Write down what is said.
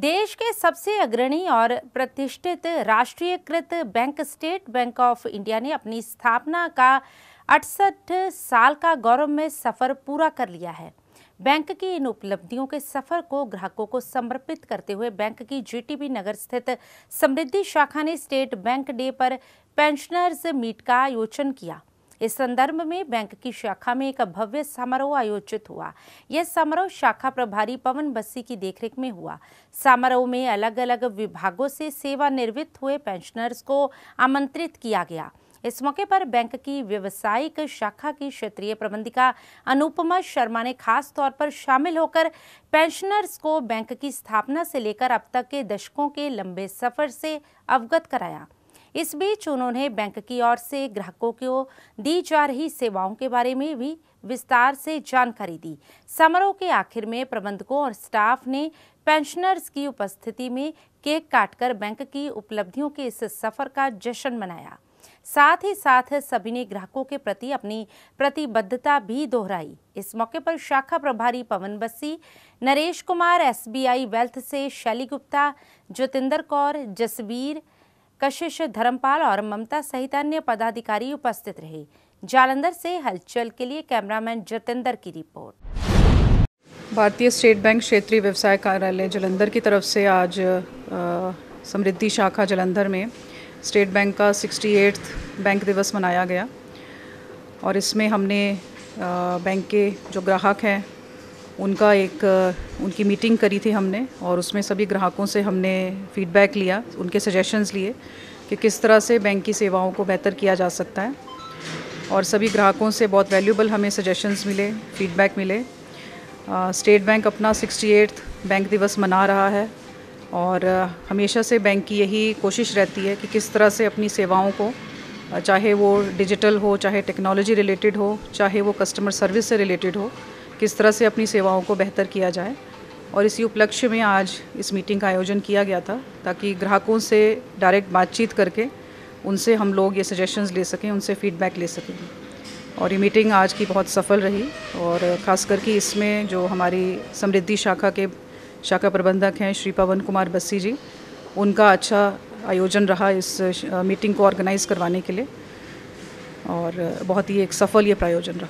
देश के सबसे अग्रणी और प्रतिष्ठित राष्ट्रीयकृत bank State Bank of India ने अपनी स्थापना का अड़सठ साल का गौरवमय सफ़र पूरा कर लिया है बैंक की इन उपलब्धियों के सफर को ग्राहकों को समर्पित करते हुए बैंक की जीटीबी नगर स्थित समृद्धि शाखा ने स्टेट बैंक डे पर पेंशनर्स मीट का आयोजन किया इस संदर्भ में बैंक की शाखा में एक भव्य समारोह आयोजित हुआ यह समारोह शाखा प्रभारी पवन बस्सी की देखरेख में हुआ समारोह में अलग अलग विभागों से सेवानिवृत्त हुए पेंशनर्स को आमंत्रित किया गया इस मौके पर बैंक की व्यवसायिक शाखा की क्षेत्रीय प्रबंधिका अनुपमा शर्मा ने खास तौर पर शामिल होकर पेंशनर्स को बैंक की स्थापना से लेकर अब तक के दशकों के लंबे सफर से अवगत कराया इस बीच उन्होंने बैंक की ओर से ग्राहकों को दी जा रही सेवाओं के बारे में भी विस्तार से जानकारी दी समारोह के आखिर में प्रबंधकों और स्टाफ ने पेंशनर्स की उपस्थिति में केक काटकर बैंक की उपलब्धियों के इस सफर का जश्न मनाया साथ ही साथ सभी ने ग्राहकों के प्रति अपनी प्रतिबद्धता भी दोहराई इस मौके पर शाखा प्रभारी पवन बस्सी नरेश कुमार एसबीआई वेल्थ से शैली गुप्ता जोतिंदर कौर जसवीर कशिश धर्मपाल और ममता सहित अन्य पदाधिकारी उपस्थित रहे जालंधर से हलचल के लिए कैमरामैन जितेंद्र की रिपोर्ट भारतीय स्टेट बैंक क्षेत्रीय व्यवसाय कार्यालय जलंधर की तरफ से आज समृद्धि शाखा जलंधर में स्टेट बैंक का सिक्सटी बैंक दिवस मनाया गया और इसमें हमने बैंक के जो ग्राहक हैं उनका एक उनकी मीटिंग करी थी हमने और उसमें सभी ग्राहकों से हमने फीडबैक लिया उनके सजेशंस लिए कि किस तरह से बैंक की सेवाओं को बेहतर किया जा सकता है और सभी ग्राहकों से बहुत वैल्यूबल हमें सजेशंस मिले फीडबैक मिले स्टेट बैंक अपना सिक्सटी बैंक दिवस मना रहा है और हमेशा से बैंक की यही कोशिश रहती है कि किस तरह से अपनी सेवाओं को चाहे वो डिजिटल हो चाहे टेक्नोलॉजी रिलेटेड हो चाहे वो कस्टमर सर्विस से रिलेटेड हो किस तरह से अपनी सेवाओं को बेहतर किया जाए और इसी उपलक्ष्य में आज इस मीटिंग का आयोजन किया गया था ताकि ग्राहकों से डायरेक्ट बातचीत करके उनसे हम लोग ये सजेशंस ले सकें उनसे फीडबैक ले सकें और ये मीटिंग आज की बहुत सफल रही और ख़ास करके इसमें जो हमारी समृद्धि शाखा के शाखा प्रबंधक हैं श्री पवन कुमार बस्सी जी उनका अच्छा आयोजन रहा इस मीटिंग को ऑर्गेनाइज़ करवाने के लिए और बहुत ही एक सफल ये प्रायोजन रहा